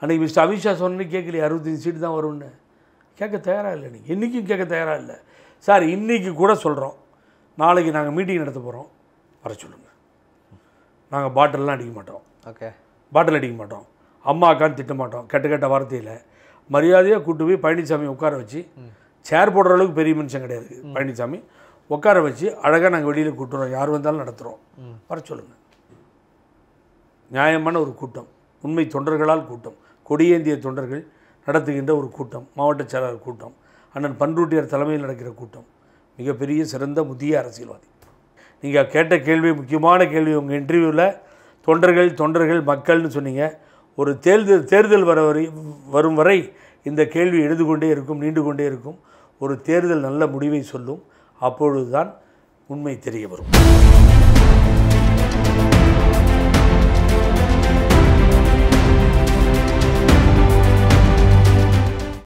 அன்றைக்கி மிஸ்டர் அமித்ஷா சொன்னு கேட்கலையே அறுபத்தஞ்சு சீட்டு தான் வரும்னு கேட்க தயாராக இல்லை நீங்கள் இன்றைக்கும் கேட்க தயாராக இல்லை சார் இன்றைக்கி கூட சொல்கிறோம் நாளைக்கு நாங்கள் மீட்டிங் நடத்த போகிறோம் வர சொல்லுங்கள் நாங்கள் பாட்டிலெலாம் அடிக்க மாட்டோம் ஓகே பாட்டில் அடிக்க மாட்டோம் அம்மா அக்கா திட்ட மாட்டோம் கெட்ட கெட்ட வார்த்தையில் மரியாதையாக கூட்டு போய் பழனிசாமி உட்கார வச்சு சேர் போடுற அளவுக்கு பெரிய மனுஷன் கிடையாது பழனிசாமி உட்கார வச்சு அழகாக நாங்கள் வெளியில் கூட்டுறோம் யார் வந்தாலும் நடத்துகிறோம் வர சொல்லுங்கள் நியாயமான ஒரு கூட்டம் உண்மை தொண்டர்களால் கூட்டம் கொடியேந்திய தொண்டர்கள் நடத்துகின்ற ஒரு கூட்டம் மாவட்ட செயலாளர் கூட்டம் அண்ணன் பன்ருட்டியார் தலைமையில் நடக்கிற கூட்டம் மிகப்பெரிய சிறந்த முதிய அரசியல்வாதி நீங்கள் கேட்ட கேள்வி முக்கியமான கேள்வி உங்கள் இன்டர்வியூவில் தொண்டர்கள் தொண்டர்கள் மக்கள்னு சொன்னீங்க ஒரு தேர்தல் தேர்தல் வர வரை வரும் வரை இந்த கேள்வி எழுது கொண்டே இருக்கும் நீண்டு கொண்டே இருக்கும் ஒரு தேர்தல் நல்ல முடிவை சொல்லும் அப்பொழுதுதான் உண்மை தெரிய வரும்